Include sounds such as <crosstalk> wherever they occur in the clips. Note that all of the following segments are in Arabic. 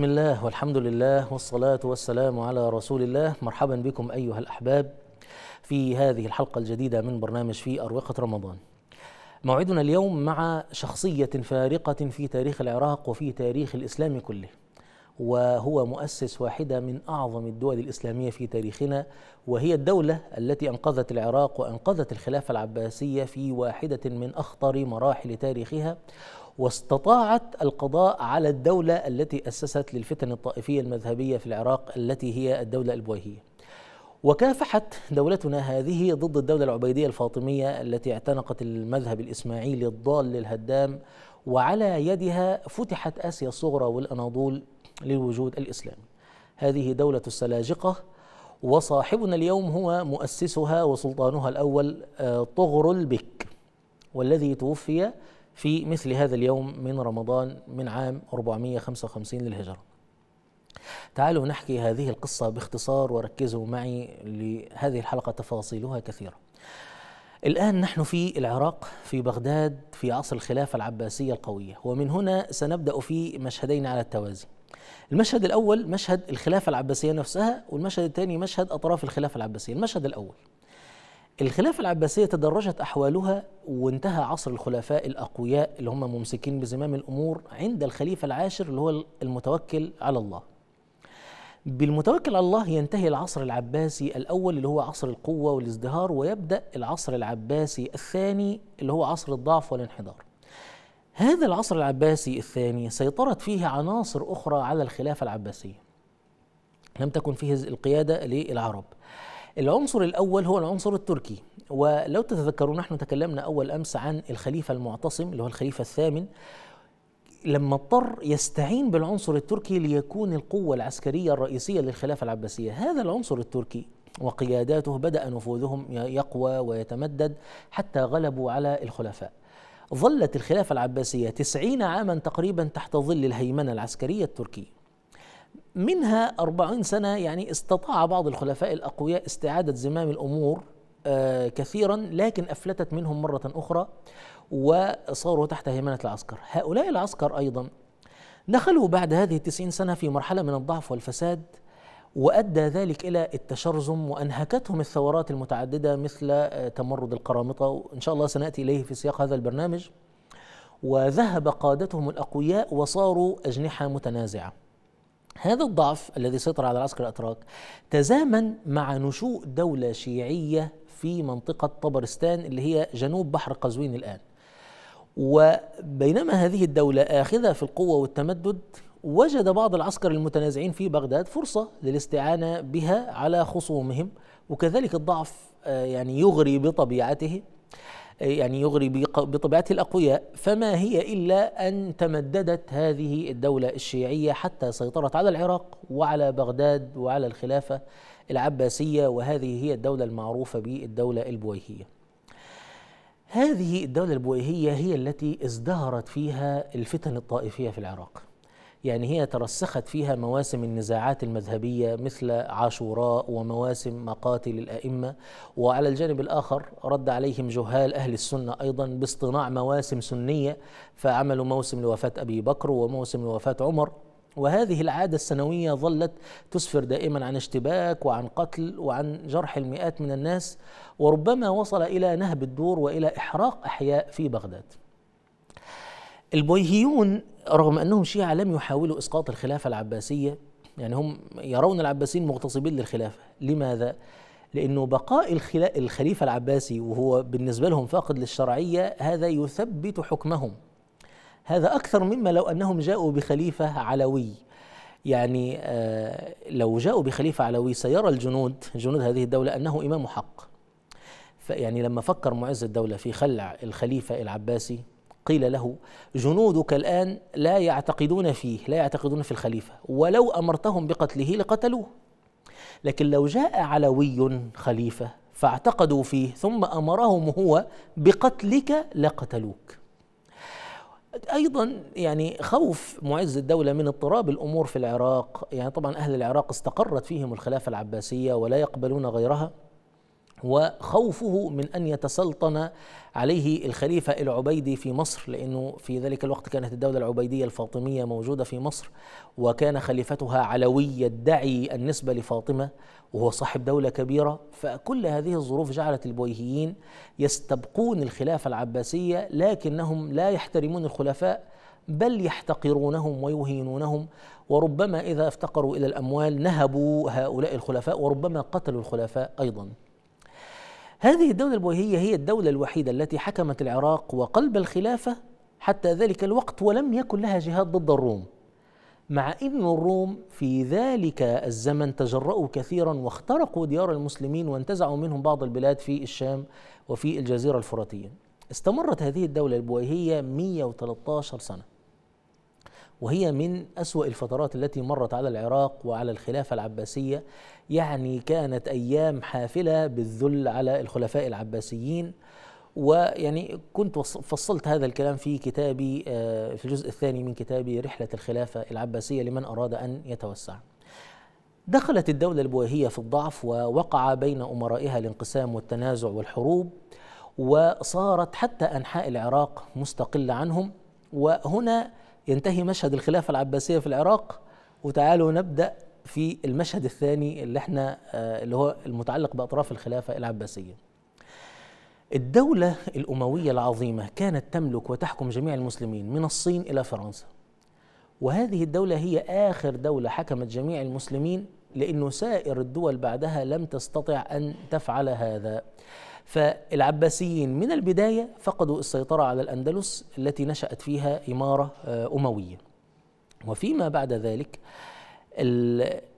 بسم الله والحمد لله والصلاة والسلام على رسول الله مرحبا بكم أيها الأحباب في هذه الحلقة الجديدة من برنامج في أروقة رمضان موعدنا اليوم مع شخصية فارقة في تاريخ العراق وفي تاريخ الإسلام كله وهو مؤسس واحدة من أعظم الدول الإسلامية في تاريخنا وهي الدولة التي أنقذت العراق وأنقذت الخلافة العباسية في واحدة من أخطر مراحل تاريخها واستطاعت القضاء على الدولة التي أسست للفتن الطائفية المذهبية في العراق التي هي الدولة البويهية وكافحت دولتنا هذه ضد الدولة العبيدية الفاطمية التي اعتنقت المذهب الإسماعيلي الضال الهدام وعلى يدها فتحت آسيا الصغرى والأناضول للوجود الإسلامي هذه دولة السلاجقة وصاحبنا اليوم هو مؤسسها وسلطانها الأول آه، طغرل بك والذي توفي في مثل هذا اليوم من رمضان من عام 455 للهجرة تعالوا نحكي هذه القصة باختصار وركزوا معي لهذه الحلقة تفاصيلها كثيرة الآن نحن في العراق في بغداد في عصر الخلافة العباسية القوية ومن هنا سنبدأ في مشهدين على التوازي المشهد الأول مشهد الخلافة العباسية نفسها والمشهد الثاني مشهد أطراف الخلافة العباسية المشهد الأول الخلافة العباسية تدرجت أحوالها وانتهى عصر الخلفاء الأقوياء اللي هم ممسكين بزمام الأمور عند الخليفة العاشر اللي هو المتوكل على الله بالمتوكل على الله ينتهي العصر العباسي الأول اللي هو عصر القوة والازدهار ويبدأ العصر العباسي الثاني اللي هو عصر الضعف والانحدار هذا العصر العباسي الثاني سيطرت فيه عناصر أخرى على الخلافة العباسية لم تكن فيه القيادة للعرب العنصر الأول هو العنصر التركي ولو تتذكرون نحن تكلمنا أول أمس عن الخليفة المعتصم اللي هو الخليفة الثامن لما اضطر يستعين بالعنصر التركي ليكون القوة العسكرية الرئيسية للخلافة العباسية هذا العنصر التركي وقياداته بدأ نفوذهم يقوى ويتمدد حتى غلبوا على الخلفاء ظلت الخلافة العباسية تسعين عاما تقريبا تحت ظل الهيمنة العسكرية التركية منها أربعين سنة يعني استطاع بعض الخلفاء الأقوياء استعادة زمام الأمور آه، كثيرا لكن أفلتت منهم مرة أخرى وصاروا تحت هيمنة العسكر هؤلاء العسكر أيضا دخلوا بعد هذه التسعين سنة في مرحلة من الضعف والفساد وأدى ذلك إلى التشرزم وأنهكتهم الثورات المتعددة مثل آه، تمرد القرامطة وإن شاء الله سنأتي إليه في سياق هذا البرنامج وذهب قادتهم الأقوياء وصاروا أجنحة متنازعة هذا الضعف الذي سيطر على العسكر الأتراك تزامن مع نشوء دولة شيعية في منطقة طبرستان اللي هي جنوب بحر قزوين الآن وبينما هذه الدولة آخذة في القوة والتمدد وجد بعض العسكر المتنازعين في بغداد فرصة للاستعانة بها على خصومهم وكذلك الضعف آه، يعني يغري بطبيعته يعني يغري بطبيعته الأقوياء فما هي إلا أن تمددت هذه الدولة الشيعية حتى سيطرت على العراق وعلى بغداد وعلى الخلافة العباسية وهذه هي الدولة المعروفة بالدولة البويهية هذه الدولة البويهية هي التي ازدهرت فيها الفتن الطائفية في العراق يعني هي ترسخت فيها مواسم النزاعات المذهبية مثل عاشوراء ومواسم مقاتل الأئمة وعلى الجانب الآخر رد عليهم جهال أهل السنة أيضا باصطناع مواسم سنية فعملوا موسم لوفاة أبي بكر وموسم لوفاة عمر وهذه العادة السنوية ظلت تسفر دائما عن اشتباك وعن قتل وعن جرح المئات من الناس وربما وصل إلى نهب الدور وإلى إحراق أحياء في بغداد البويهيون رغم أنهم شيعة لم يحاولوا إسقاط الخلافة العباسية يعني هم يرون العباسيين مغتصبين للخلافة لماذا؟ لأنه بقاء الخليفة العباسي وهو بالنسبة لهم فاقد للشرعية هذا يثبت حكمهم هذا أكثر مما لو أنهم جاءوا بخليفة علوي يعني آه، لو جاءوا بخليفة علوي سيرى الجنود جنود هذه الدولة أنه إمام حق فيعني لما فكر معز الدولة في خلع الخليفة العباسي قيل له جنودك الآن لا يعتقدون فيه لا يعتقدون في الخليفة ولو أمرتهم بقتله لقتلوه لكن لو جاء علوي خليفة فاعتقدوا فيه ثم أمرهم هو بقتلك لقتلوك ايضا يعني خوف معز الدوله من اضطراب الامور في العراق يعني طبعا اهل العراق استقرت فيهم الخلافه العباسيه ولا يقبلون غيرها وخوفه من ان يتسلطن عليه الخليفه العبيدي في مصر لانه في ذلك الوقت كانت الدوله العبيديه الفاطميه موجوده في مصر وكان خليفتها علوي يدعي النسبه لفاطمه وهو صاحب دوله كبيره فكل هذه الظروف جعلت البويهيين يستبقون الخلافه العباسيه لكنهم لا يحترمون الخلفاء بل يحتقرونهم ويهينونهم وربما اذا افتقروا الى الاموال نهبوا هؤلاء الخلفاء وربما قتلوا الخلفاء ايضا هذه الدولة البويهية هي الدولة الوحيدة التي حكمت العراق وقلب الخلافة حتى ذلك الوقت ولم يكن لها جهاد ضد الروم مع أن الروم في ذلك الزمن تجرؤوا كثيرا واخترقوا ديار المسلمين وانتزعوا منهم بعض البلاد في الشام وفي الجزيرة الفراتية استمرت هذه الدولة البويهية 113 سنة وهي من أسوأ الفترات التي مرت على العراق وعلى الخلافة العباسية يعني كانت أيام حافلة بالذل على الخلفاء العباسيين ويعني كنت فصلت هذا الكلام في كتابي آه، في الجزء الثاني من كتابي رحلة الخلافة العباسية لمن أراد أن يتوسع دخلت الدولة البويهية في الضعف ووقع بين أمرائها الانقسام والتنازع والحروب وصارت حتى أنحاء العراق مستقلة عنهم وهنا ينتهي مشهد الخلافة العباسية في العراق وتعالوا نبدأ في المشهد الثاني اللي احنا آه، اللي هو المتعلق بأطراف الخلافة العباسية. الدولة الأموية العظيمة كانت تملك وتحكم جميع المسلمين من الصين إلى فرنسا. وهذه الدولة هي آخر دولة حكمت جميع المسلمين لأنه سائر الدول بعدها لم تستطع أن تفعل هذا. فالعباسيين من البداية فقدوا السيطرة على الأندلس التي نشأت فيها إمارة آه، أموية وفيما بعد ذلك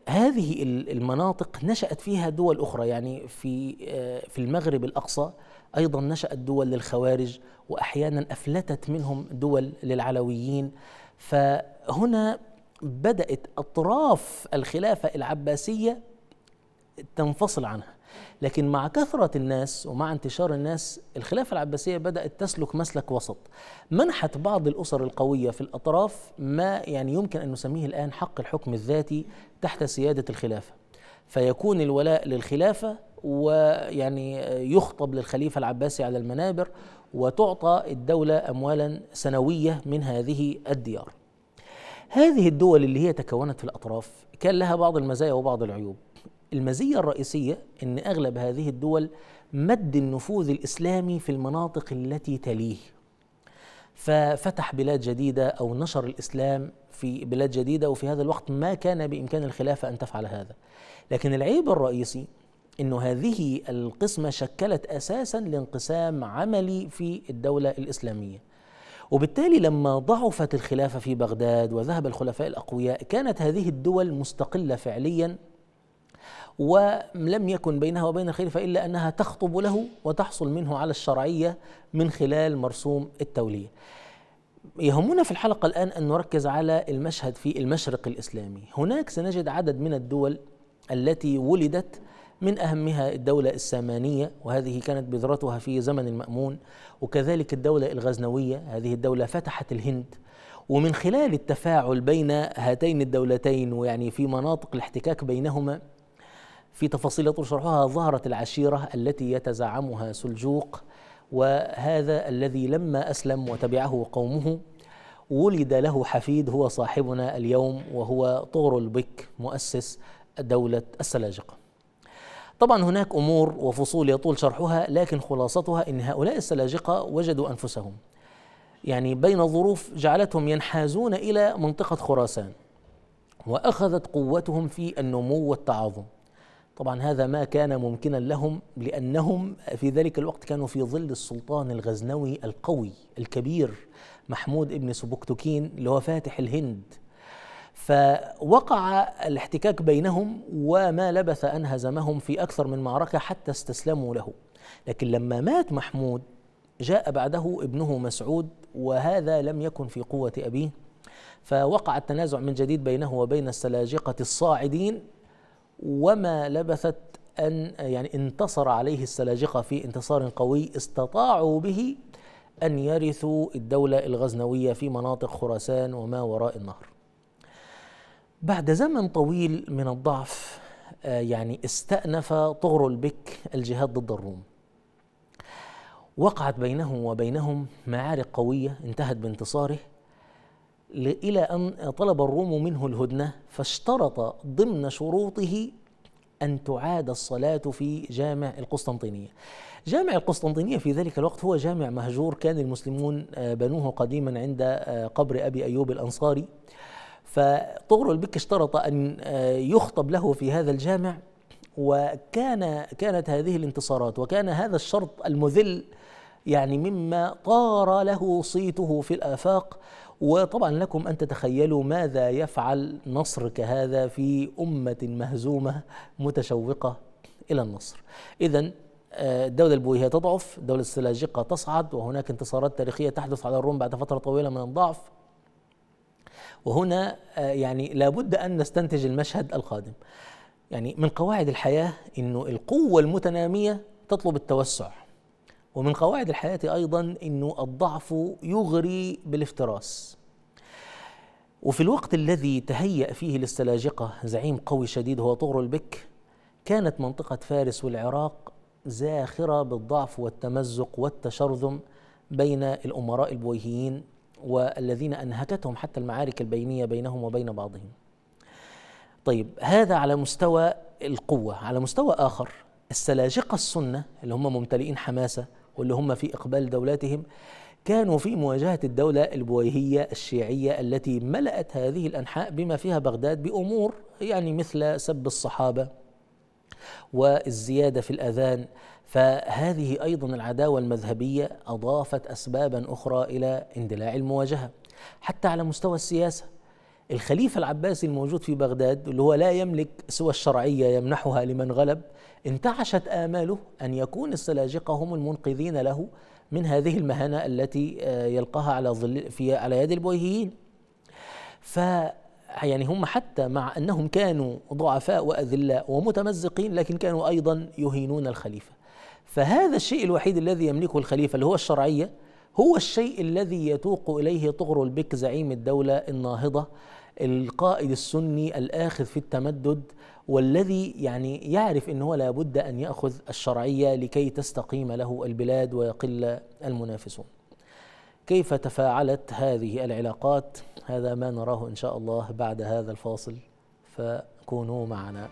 هذه المناطق نشأت فيها دول أخرى يعني في آه، في المغرب الأقصى أيضا نشأت دول للخوارج وأحيانا أفلتت منهم دول للعلويين فهنا بدأت أطراف الخلافة العباسية تنفصل عنها لكن مع كثرة الناس ومع انتشار الناس الخلافة العباسية بدأت تسلك مسلك وسط منحت بعض الأسر القوية في الأطراف ما يعني يمكن أن نسميه الآن حق الحكم الذاتي تحت سيادة الخلافة فيكون الولاء للخلافة ويعني يخطب للخليفة العباسي على المنابر وتعطى الدولة أموالا سنوية من هذه الديار هذه الدول اللي هي تكونت في الأطراف كان لها بعض المزايا وبعض العيوب المزية الرئيسية أن أغلب هذه الدول مد النفوذ الإسلامي في المناطق التي تليه ففتح بلاد جديدة أو نشر الإسلام في بلاد جديدة وفي هذا الوقت ما كان بإمكان الخلافة أن تفعل هذا لكن العيب الرئيسي أن هذه القسمة شكلت أساسا لانقسام عملي في الدولة الإسلامية وبالتالي لما ضعفت الخلافة في بغداد وذهب الخلفاء الأقوياء كانت هذه الدول مستقلة فعليا ولم يكن بينها وبين الخليفة إلا أنها تخطب له وتحصل منه على الشرعية من خلال مرسوم التولية يهمنا في الحلقة الآن أن نركز على المشهد في المشرق الإسلامي هناك سنجد عدد من الدول التي ولدت من أهمها الدولة السامانية وهذه كانت بذرتها في زمن المأمون وكذلك الدولة الغزنوية هذه الدولة فتحت الهند ومن خلال التفاعل بين هاتين الدولتين ويعني في مناطق الاحتكاك بينهما في تفاصيل يطول شرحها ظهرت العشيرة التي يتزعمها سلجوق وهذا الذي لما أسلم وتبعه قومه ولد له حفيد هو صاحبنا اليوم وهو طور البك مؤسس دولة السلاجقة طبعا هناك أمور وفصول يطول شرحها لكن خلاصتها أن هؤلاء السلاجقة وجدوا أنفسهم يعني بين ظروف جعلتهم ينحازون إلى منطقة خراسان وأخذت قوتهم في النمو والتعاظم طبعا هذا ما كان ممكنا لهم لأنهم في ذلك الوقت كانوا في ظل السلطان الغزنوي القوي الكبير محمود ابن سبكتكين اللي هو فاتح الهند فوقع الاحتكاك بينهم وما لبث أن هزمهم في أكثر من معركة حتى استسلموا له لكن لما مات محمود جاء بعده ابنه مسعود وهذا لم يكن في قوة أبيه فوقع التنازع من جديد بينه وبين السلاجقة الصاعدين وما لبثت أن يعني انتصر عليه السلاجقة في انتصار قوي استطاعوا به أن يرثوا الدولة الغزنوية في مناطق خراسان وما وراء النهر بعد زمن طويل من الضعف آه، يعني استأنف طغرل البك الجهاد ضد الروم وقعت بينه وبينهم معارك قوية انتهت بانتصاره إلى أن طلب الروم منه الهدنة فاشترط ضمن شروطه أن تعاد الصلاة في جامع القسطنطينية جامع القسطنطينية في ذلك الوقت هو جامع مهجور كان المسلمون آه، بنوه قديما عند آه، قبر أبي أيوب الأنصاري فطغرل البك اشترط أن آه، يخطب له في هذا الجامع وكان كانت هذه الانتصارات وكان هذا الشرط المذل يعني مما طار له صيته في الآفاق وطبعا لكم ان تتخيلوا ماذا يفعل نصر كهذا في امه مهزومه متشوقه الى النصر. اذا الدولة آه، البويهية تضعف الدولة السلاجقة تصعد وهناك انتصارات تاريخية تحدث على الروم بعد فترة طويلة من الضعف وهنا آه، يعني لابد أن نستنتج المشهد القادم يعني من قواعد الحياة أنه القوة المتنامية تطلب التوسع ومن قواعد الحياة أيضا أنه الضعف يغري بالافتراس وفي الوقت الذي تهيأ فيه للسلاجقة زعيم قوي شديد هو طغرل البك كانت منطقة فارس والعراق زاخرة بالضعف والتمزق والتشرذم بين الأمراء البويهيين والذين أنهكتهم حتى المعارك البينية بينهم وبين بعضهم طيب هذا على مستوى القوة على مستوى آخر السلاجقة السنة اللي هم ممتلئين حماسة واللي هم في إقبال دولتهم كانوا في مواجهة الدولة البويهية الشيعية التي ملأت هذه الأنحاء بما فيها بغداد بأمور يعني مثل سب الصحابة والزيادة في الأذان فهذه أيضا العداوة المذهبية أضافت أسبابا أخرى إلى اندلاع المواجهة حتى على مستوى السياسة الخليفة العباسي الموجود في بغداد اللي هو لا يملك سوى الشرعية يمنحها لمن غلب انتعشت آماله أن يكون السلاجقة هم المنقذين له من هذه المهنة التي آه، يلقاها على ظل في على يد البويهيين ف يعني هم حتى مع أنهم كانوا ضعفاء وأذلاء ومتمزقين لكن كانوا أيضا يهينون الخليفة فهذا الشيء الوحيد الذي يملكه الخليفة اللي هو الشرعية هو الشيء الذي يتوق إليه طغر البك زعيم الدولة الناهضة القائد السني الآخذ في التمدد والذي يعني يعرف أنه لا بد أن يأخذ الشرعية لكي تستقيم له البلاد ويقل المنافسون كيف تفاعلت هذه العلاقات هذا ما نراه إن شاء الله بعد هذا الفاصل فكونوا معنا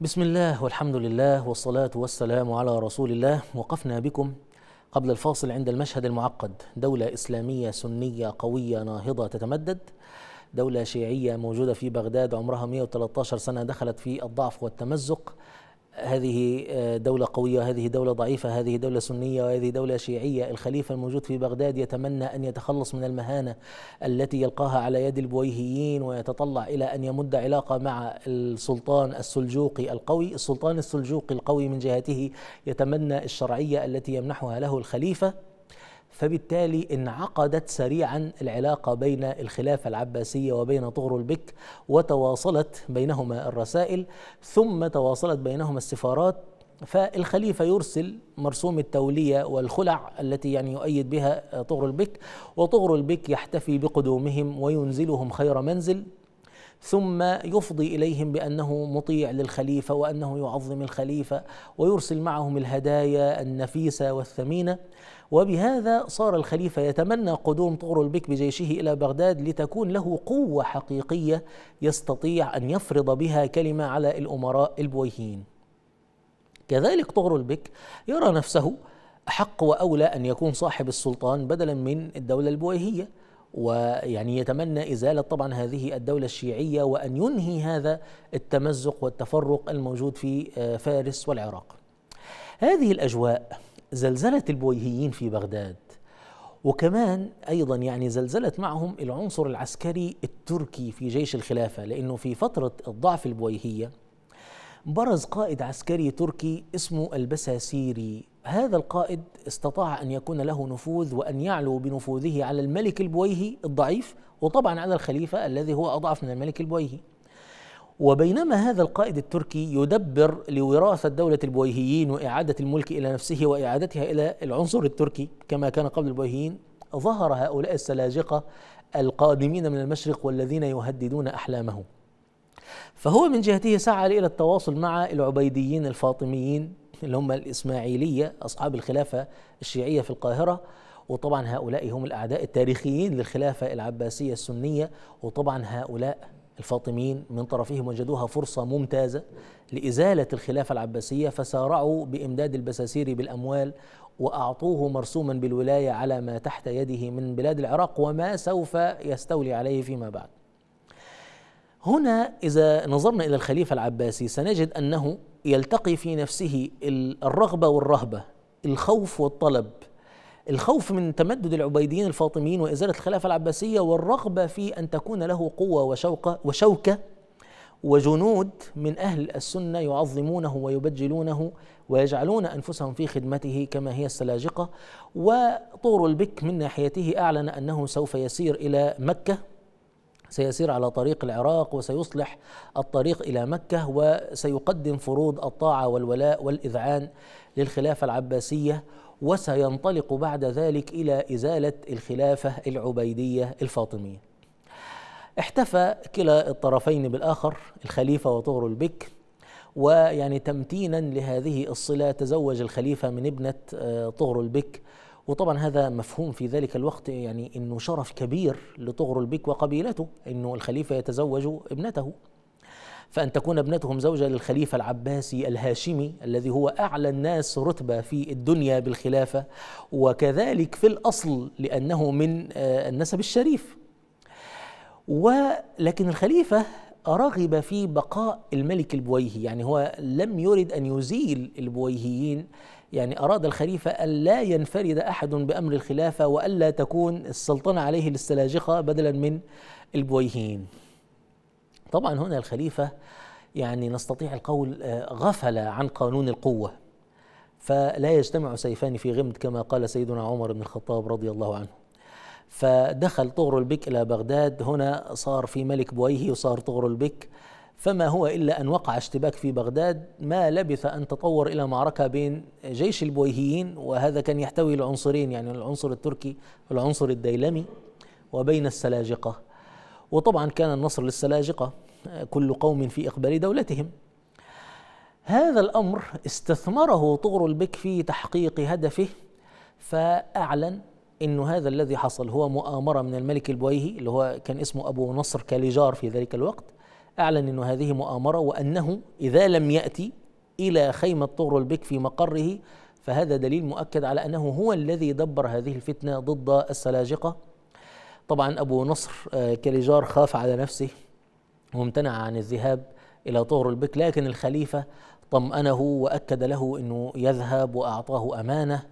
بسم الله والحمد لله والصلاة والسلام على رسول الله وقفنا بكم قبل الفاصل عند المشهد المعقد دولة إسلامية سنية قوية ناهضة تتمدد دولة شيعية موجودة في بغداد عمرها 113 سنة دخلت في الضعف والتمزق هذه آه، دولة قوية هذه دولة ضعيفة هذه دولة سنية وهذه دولة شيعية الخليفة الموجود في بغداد يتمنى أن يتخلص من المهانة التي يلقاها على يد البويهيين ويتطلع إلى أن يمد علاقة مع السلطان السلجوقي القوي السلطان السلجوقي القوي من جهته يتمنى الشرعية التي يمنحها له الخليفة فبالتالي انعقدت سريعا العلاقة بين الخلافة العباسية وبين طغرل البك وتواصلت بينهما الرسائل ثم تواصلت بينهما السفارات فالخليفة يرسل مرسوم التولية والخلع التي يعني يؤيد بها طغرل البك وطغرل البك يحتفي بقدومهم وينزلهم خير منزل ثم يفضي اليهم بانه مطيع للخليفه وانه يعظم الخليفه ويرسل معهم الهدايا النفيسه والثمينه وبهذا صار الخليفه يتمنى قدوم طغرل البك بجيشه الى بغداد لتكون له قوه حقيقيه يستطيع ان يفرض بها كلمه على الامراء البويهيين. كذلك طغرل البك يرى نفسه احق واولى ان يكون صاحب السلطان بدلا من الدوله البويهيه ويعني يتمنى إزالة طبعا هذه الدولة الشيعية وأن ينهي هذا التمزق والتفرق الموجود في آه، فارس والعراق هذه الأجواء زلزلة البويهيين في بغداد وكمان ايضا يعني زلزلت معهم العنصر العسكري التركي في جيش الخلافه لانه في فتره الضعف البويهيه برز قائد عسكري تركي اسمه البساسيري هذا القائد استطاع أن يكون له نفوذ وأن يعلو بنفوذه على الملك البويهي الضعيف وطبعا على الخليفة الذي هو أضعف من الملك البويهي وبينما هذا القائد التركي يدبر لوراثة دولة البويهيين وإعادة الملك إلى نفسه وإعادتها إلى العنصر التركي كما كان قبل البويهيين ظهر هؤلاء السلاجقة القادمين من المشرق والذين يهددون أحلامه فهو من جهته سعى إلى التواصل مع العبيديين الفاطميين اللي هم الإسماعيلية أصحاب الخلافة الشيعية في القاهرة وطبعا هؤلاء هم الأعداء التاريخيين للخلافة العباسية السنية وطبعا هؤلاء الفاطميين من طرفهم وجدوها فرصة ممتازة لإزالة الخلافة العباسية فسارعوا بإمداد البساسير بالأموال وأعطوه مرسوما بالولاية على ما تحت يده من بلاد العراق وما سوف يستولي عليه فيما بعد هنا إذا نظرنا إلى الخليفة العباسي سنجد أنه يلتقي في نفسه الرغبه والرهبه الخوف والطلب الخوف من تمدد العبيديين الفاطميين وازاله الخلافه العباسيه والرغبه في ان تكون له قوه وشوقه وشوكه وجنود من اهل السنه يعظمونه ويبجلونه ويجعلون انفسهم في خدمته كما هي السلاجقه وطور البك من ناحيته اعلن انه سوف يسير الى مكه سيسير على طريق العراق وسيصلح الطريق الى مكه وسيقدم فروض الطاعه والولاء والاذعان للخلافه العباسيه وسينطلق بعد ذلك الى ازاله الخلافه العبيديه الفاطميه. احتفى كلا الطرفين بالاخر الخليفه وطهر البك ويعني تمتينا لهذه الصله تزوج الخليفه من ابنه آه، طهر البك وطبعا هذا مفهوم في ذلك الوقت يعني انه شرف كبير لطغرل بك وقبيلته انه الخليفه يتزوج ابنته فان تكون ابنتهم زوجه للخليفه العباسي الهاشمي الذي هو اعلى الناس رتبه في الدنيا بالخلافه وكذلك في الاصل لانه من آه، النسب الشريف ولكن الخليفه رغب في بقاء الملك البويهي يعني هو لم يرد ان يزيل البويهيين يعني أراد الخليفة ألا ينفرد أحد بأمر الخلافة وألا تكون السلطنة عليه للسلاجقة بدلا من البويهيين طبعا هنا الخليفة يعني نستطيع القول آه، غفل عن قانون القوة فلا يجتمع سيفان في غمد كما قال سيدنا عمر بن الخطاب رضي الله عنه فدخل طغرل بك إلى بغداد هنا صار في ملك بويهي وصار طغرل بك فما هو إلا أن وقع اشتباك في بغداد ما لبث أن تطور إلى معركة بين جيش البويهيين وهذا كان يحتوي العنصرين يعني العنصر التركي والعنصر الديلمي وبين السلاجقة وطبعا كان النصر للسلاجقة كل قوم في إقبال دولتهم هذا الأمر استثمره طغر البك في تحقيق هدفه فأعلن أن هذا الذي حصل هو مؤامرة من الملك البويهي اللي هو كان اسمه أبو نصر كاليجار في ذلك الوقت أعلن أن هذه مؤامرة وأنه إذا لم يأتي إلى خيمة طغرل البك في مقره فهذا دليل مؤكد على أنه هو الذي دبر هذه الفتنة ضد السلاجقة طبعا أبو نصر آه، كليجار خاف على نفسه وامتنع عن الذهاب إلى طغرل البك لكن الخليفة طمأنه وأكد له أنه يذهب وأعطاه أمانة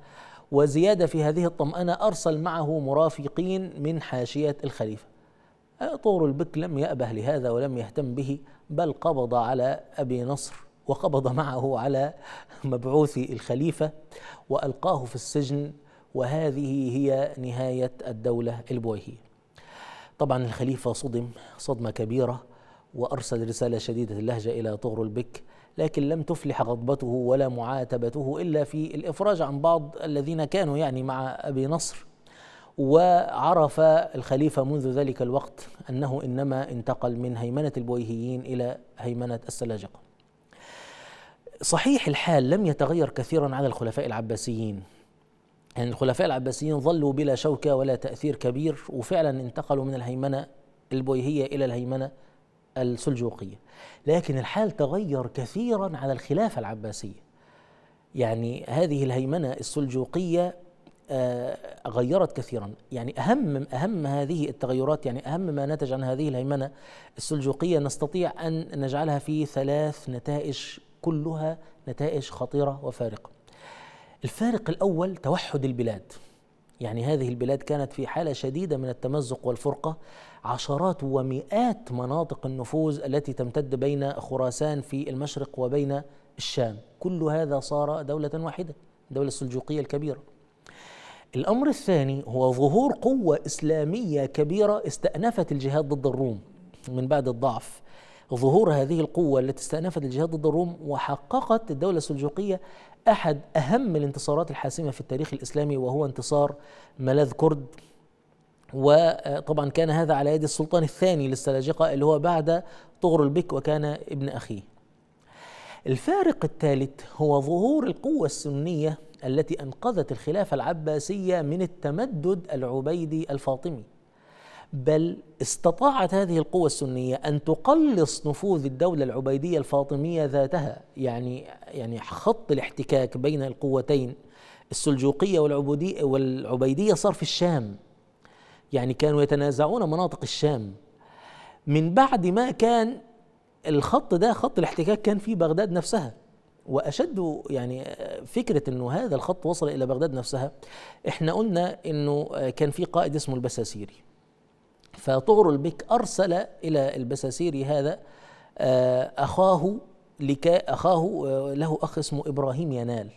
وزيادة في هذه الطمأنة أرسل معه مرافقين من حاشية الخليفة طور البك لم يأبه لهذا ولم يهتم به بل قبض على أبي نصر وقبض معه على مبعوث الخليفة وألقاه في السجن وهذه هي نهاية الدولة البويهية طبعا الخليفة صدم صدمة كبيرة وأرسل رسالة شديدة اللهجة إلى طغر البك لكن لم تفلح غضبته ولا معاتبته إلا في الإفراج عن بعض الذين كانوا يعني مع أبي نصر وعرف الخليفة منذ ذلك الوقت أنه إنما انتقل من هيمنة البويهيين إلى هيمنة السلاجقة صحيح الحال لم يتغير كثيرا على الخلفاء العباسيين يعني الخلفاء العباسيين ظلوا بلا شوكة ولا تأثير كبير وفعلا انتقلوا من الهيمنة البويهية إلى الهيمنة السلجوقية لكن الحال تغير كثيرا على الخلافة العباسية يعني هذه الهيمنة السلجوقية آه، غيرت كثيرا يعني أهم أهم هذه التغيرات يعني أهم ما نتج عن هذه الهيمنة السلجوقية نستطيع أن نجعلها في ثلاث نتائج كلها نتائج خطيرة وفارقة الفارق الأول توحد البلاد يعني هذه البلاد كانت في حالة شديدة من التمزق والفرقة عشرات ومئات مناطق النفوذ التي تمتد بين خراسان في المشرق وبين الشام كل هذا صار دولة واحدة الدولة السلجوقية الكبيرة الأمر الثاني هو ظهور قوة إسلامية كبيرة استأنفت الجهاد ضد الروم من بعد الضعف ظهور هذه القوة التي استأنفت الجهاد ضد الروم وحققت الدولة السلجوقية أحد أهم الانتصارات الحاسمة في التاريخ الإسلامي وهو انتصار ملاذ كرد وطبعا كان هذا على يد السلطان الثاني للسلاجقة اللي هو بعد طغرل البك وكان ابن أخيه الفارق الثالث هو ظهور القوة السنية التي أنقذت الخلافة العباسية من التمدد العبيدي الفاطمي بل استطاعت هذه القوة السنية أن تقلص نفوذ الدولة العبيدية الفاطمية ذاتها يعني يعني خط الاحتكاك بين القوتين السلجوقية والعبوديه والعبيدية صار في الشام يعني كانوا يتنازعون مناطق الشام من بعد ما كان الخط ده خط الاحتكاك كان في بغداد نفسها واشد يعني آه، فكره انه هذا الخط وصل الى بغداد نفسها احنا قلنا انه آه، كان في قائد اسمه البساسيري فطغرل البك ارسل الى البساسيري هذا آه، اخاه لك اخاه له اخ اسمه ابراهيم ينال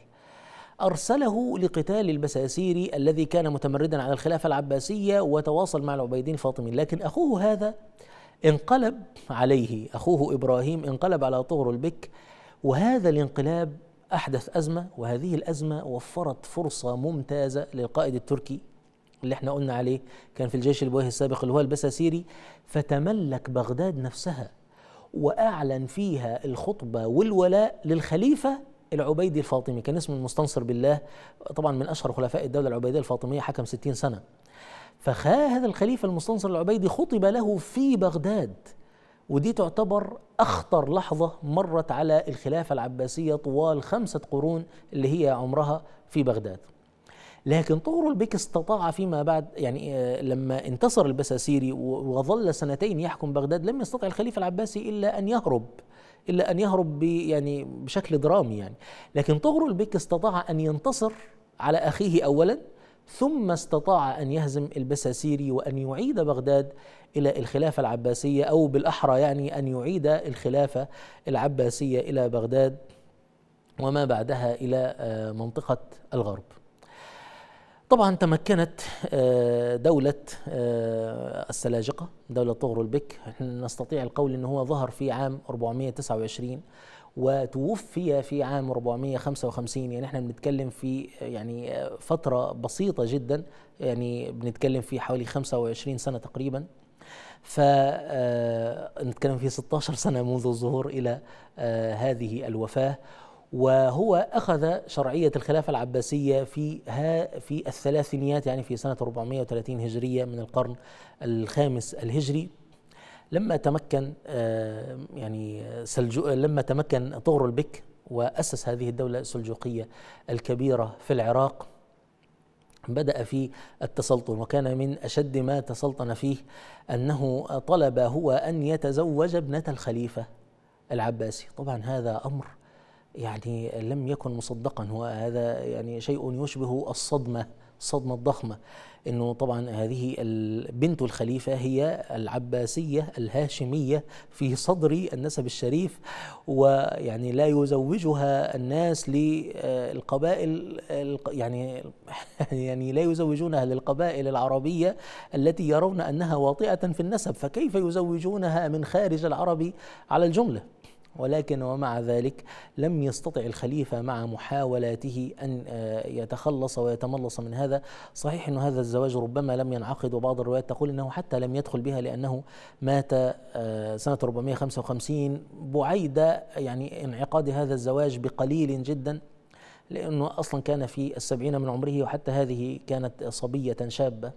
أرسله لقتال البساسيري الذي كان متمردا على الخلافة العباسية وتواصل مع العبيدين الفاطميين لكن أخوه هذا انقلب عليه أخوه إبراهيم انقلب على طغرل البك وهذا الانقلاب أحدث أزمة وهذه الأزمة وفرت فرصة ممتازة للقائد التركي اللي احنا قلنا عليه كان في الجيش البويهي السابق اللي هو البساسيري فتملك بغداد نفسها وأعلن فيها الخطبة والولاء للخليفة العبيدي الفاطمي كان اسمه المستنصر بالله طبعا من أشهر خلفاء الدولة العبيدية الفاطمية حكم 60 سنة فخا هذا الخليفة المستنصر العبيدي خطب له في بغداد ودي تعتبر أخطر لحظة مرت على الخلافة العباسية طوال خمسة قرون اللي هي عمرها في بغداد لكن طغرل بك استطاع فيما بعد يعني آه، لما انتصر البساسيري وظل سنتين يحكم بغداد لم يستطع الخليفة العباسي إلا أن يهرب إلا أن يهرب يعني بشكل درامي يعني لكن طغرل بك استطاع أن ينتصر على أخيه أولا ثم استطاع أن يهزم البساسيري وأن يعيد بغداد إلى الخلافة العباسية أو بالأحرى يعني أن يعيد الخلافة العباسية إلى بغداد وما بعدها إلى آه، منطقة الغرب طبعا تمكنت آه، دولة آه، السلاجقة دولة طغرل بك نستطيع القول أنه هو ظهر في عام 429 وتوفي في عام 455 يعني احنا بنتكلم في يعني فترة بسيطة جدا يعني بنتكلم في حوالي 25 سنة تقريبا فنتكلم آه، في 16 سنة منذ الظهور إلى آه، هذه الوفاة وهو أخذ شرعية الخلافة العباسية في ها في الثلاثينيات يعني في سنة 430 هجرية من القرن الخامس الهجري لما تمكن آه، يعني سلجو لما تمكن طغرل بك وأسس هذه الدولة السلجوقية الكبيرة في العراق بدأ في التسلطن وكان من أشد ما تسلطن فيه أنه طلب هو أن يتزوج ابنة الخليفة العباسي طبعا هذا أمر يعني لم يكن مصدقا وهذا يعني شيء يشبه الصدمة الصدمة الضخمة انه طبعا هذه بنت الخليفه هي العباسيه الهاشميه في صدر النسب الشريف ويعني لا يزوجها الناس للقبائل يعني <laughs> يعني لا يزوجونها للقبائل العربيه التي يرون انها واطئه في النسب فكيف يزوجونها من خارج العرب على الجمله ولكن ومع ذلك لم يستطع الخليفة مع محاولاته أن آه، يتخلص ويتملص من هذا صحيح أن هذا الزواج ربما لم ينعقد وبعض الروايات تقول أنه حتى لم يدخل بها لأنه مات آه، سنة 455 بعيد يعني انعقاد هذا الزواج بقليل جدا لأنه أصلا كان في السبعين من عمره وحتى هذه كانت صبية شابة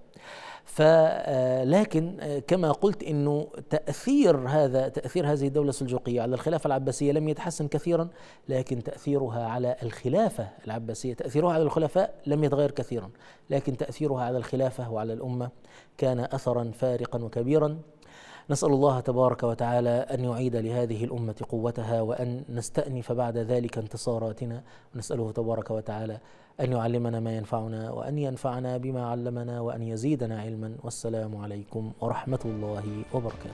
آه، لكن آه، كما قلت أنه تأثير هذا تأثير هذه الدولة السلجوقية على الخلافة العباسية لم يتحسن كثيرا لكن تأثيرها على الخلافة العباسية تأثيرها على الخلفاء لم يتغير كثيرا لكن تأثيرها على الخلافة وعلى الأمة كان أثرا فارقا وكبيرا نسأل الله تبارك وتعالى أن يعيد لهذه الأمة قوتها وأن نستأنف بعد ذلك انتصاراتنا ونسأله تبارك وتعالى أن يعلمنا ما ينفعنا وأن ينفعنا بما علمنا وأن يزيدنا علما والسلام عليكم ورحمة الله وبركاته